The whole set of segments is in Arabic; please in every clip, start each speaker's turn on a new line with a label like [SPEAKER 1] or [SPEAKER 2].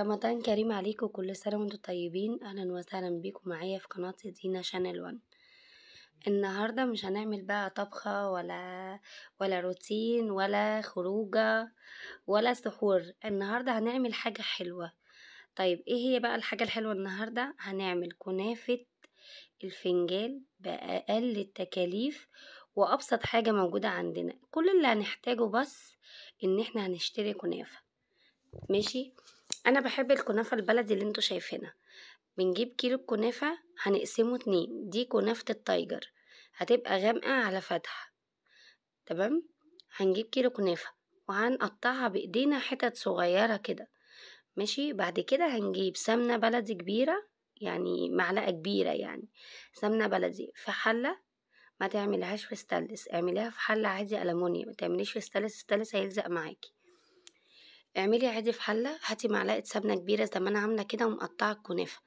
[SPEAKER 1] رمضان كريم عليكم كل سنة وانتم طيبين أهلا وسهلا بيكم معايا في قناة دينا شانل ون النهاردة مش هنعمل بقى طبخة ولا ولا روتين ولا خروجة ولا سحور النهاردة هنعمل حاجة حلوة طيب ايه هي بقى الحاجة الحلوة النهاردة هنعمل كنافة الفنجان بأقل التكاليف وأبسط حاجة موجودة عندنا كل اللي هنحتاجه بس إن احنا هنشتري كنافة ماشي انا بحب الكنافه البلدي اللي انتوا شايفينها بنجيب كيلو الكنافه هنقسمه اتنين دي كنافه التايجر هتبقى غامقه على فتحه تمام هنجيب كيلو كنافه وهنقطعها بايدينا حتت صغيره كده ماشي بعد كده هنجيب سمنه بلدي كبيره يعني معلقه كبيره يعني سمنه بلدي في حله ما تعملهاش في ستانلس اعمليها في حله عادي المونيا ما تعمليش في ستانلس ستانلس هيلزق معاكي اعملي عادي في حلة هاتي معلقة سمنة كبيرة زي ما أنا عاملة كده ومقطعة الكنافة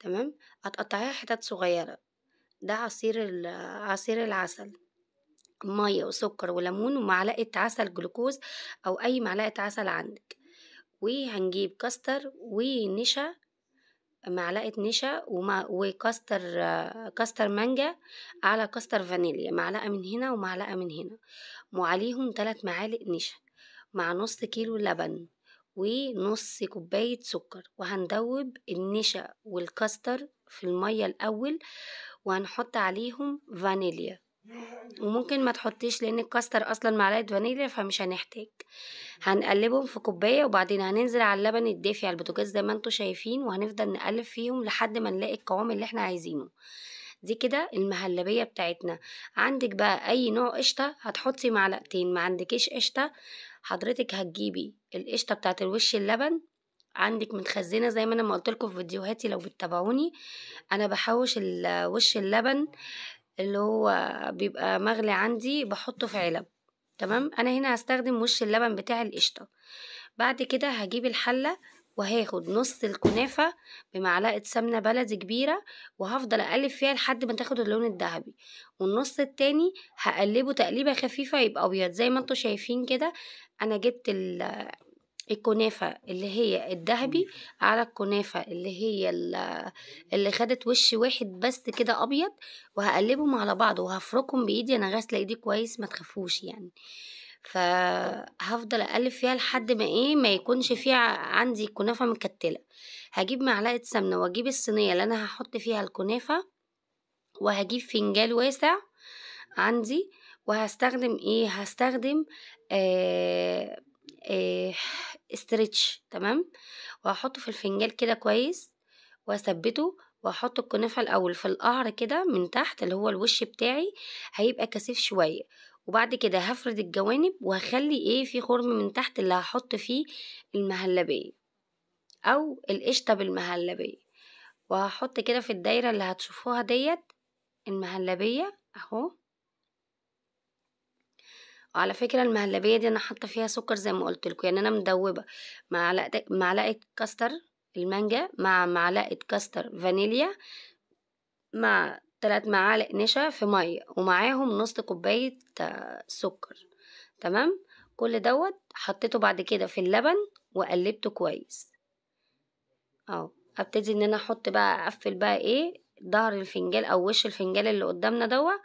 [SPEAKER 1] تمام هتقطعيها حتت صغيرة ده عصير عصير العسل مية وسكر وليمون ومعلقة عسل جلوكوز أو أي معلقة عسل عندك وهنجيب كاستر ونشا معلقة نشا وما وكاستر كاستر مانجا على كاستر فانيليا معلقة من هنا ومعلقة من هنا وعليهم ثلاث معالق نشا مع نص كيلو لبن ونص كوباية سكر وهندوب النشا والكاستر في المية الأول وهنحط عليهم فانيليا وممكن ما تحطيش لان الكاستر اصلا معلقه فانيليا فمش هنحتاج هنقلبهم في كوبايه وبعدين هننزل على اللبن الدافي على البوتاجاز زي ما انتم شايفين وهنفضل نقلب فيهم لحد ما نلاقي القوام اللي احنا عايزينه دي كده المهلبيه بتاعتنا عندك بقى اي نوع قشطه هتحطي معلقتين ما عندكيش قشطه حضرتك هتجيبي القشطه بتاعه الوش اللبن عندك متخزنه زي ما انا ما قلت لكم في فيديوهاتي لو بتتابعوني انا بحوش الوش اللبن اللي هو بيبقى مغلي عندي بحطه في علب تمام انا هنا هستخدم وش اللبن بتاع القشطه بعد كده هجيب الحله وهاخد نص الكنافة بمعلقة سمنة بلدي كبيرة وهفضل أقلب فيها لحد ما تاخد اللون الذهبي والنص التاني هقلبه تقليبة خفيفة يبقى أبيض زي ما انتوا شايفين كده أنا جبت الكنافة اللي هي الذهبي على الكنافة اللي هي اللي خدت وش واحد بس كده أبيض وهقلبهم على بعض وهفركهم بإيدي أنا غاسلة إيدي كويس ما تخافوش يعني فهفضل اقلب فيها لحد ما ايه ما يكونش فيها عندي كنافه مكتله هجيب معلقه سمنه واجيب الصينيه اللي انا هحط فيها الكنافه وهجيب فنجان واسع عندي وهستخدم ايه هستخدم آه آه استرتش تمام وهحطه في الفنجان كده كويس واثبته واحط الكنافه الاول في القعر كده من تحت اللي هو الوش بتاعي هيبقى كثيف شويه وبعد كده هفرد الجوانب وهخلي ايه في خرم من تحت اللي هحط فيه المهلبية او القشطة بالمهلبية وهحط كده في الدايرة اللي هتشوفوها ديت المهلبية اهو وعلى فكرة المهلبية دي انا حاطة فيها سكر زي ما قلت لكم يعني انا مدوبة معلقة معلقة كاستر المانجا مع معلقة كاستر فانيليا مع ثلاث معالق نشا في مية ومعاهم نص كوباية آه، سكر تمام كل دوت حطيته بعد كده في اللبن وقلبته كويس اهو ابتدي ان انا احط بقى اقفل بقى ايه ظهر الفنجان او وش الفنجان اللي قدامنا دوت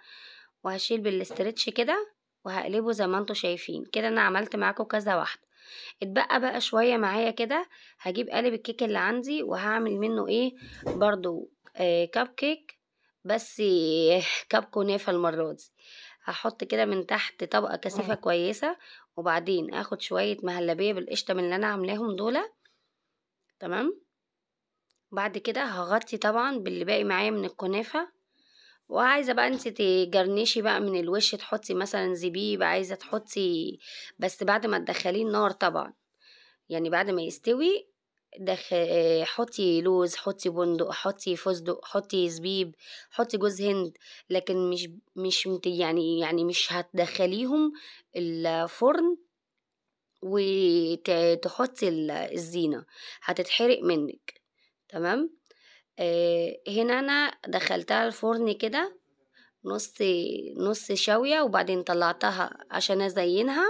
[SPEAKER 1] وهشيل بالاسترتش كده وهقلبه زي ما انتم شايفين كده انا عملت معاكم كذا واحده اتبقى بقى شويه معايا كده هجيب قالب الكيك اللي عندي وهعمل منه ايه برضو آه كاب كيك بس كاب كنافة المرة دي هحط كده من تحت طبقة كثيفة اه. كويسة وبعدين اخد شوية مهلبية بالقشطة من اللي انا عاملاهم دول تمام بعد كده هغطي طبعا باللي باقي معايا من الكنافة وعايزه بقى انت تجرنشي بقى من الوش تحطي مثلا زبيب عايزه تحطي بس بعد ما تدخليه النار طبعا يعني بعد ما يستوي دخ... حطي لوز حطي بندق حطي فستق حطي زبيب حطي جوز هند لكن مش مش مت... يعني يعني مش هتدخليهم الفرن وتحطي الزينة هتتحرق منك تمام آه هنا انا دخلتها الفرن كده نص نص شوية وبعدين طلعتها عشان ازينها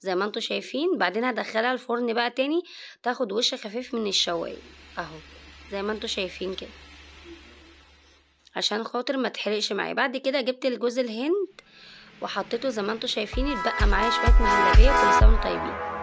[SPEAKER 1] زي ما انتوا شايفين بعدين هدخلها الفرن بقى تاني تاخد وش خفيف من الشوايه اهو زي ما انتوا شايفين كده عشان خاطر ما تحرقش معايا بعد كده جبت الجوز الهند وحطيته زي ما انتوا شايفين اتبقى معايا شويه مهلبيه كل سنه طيبين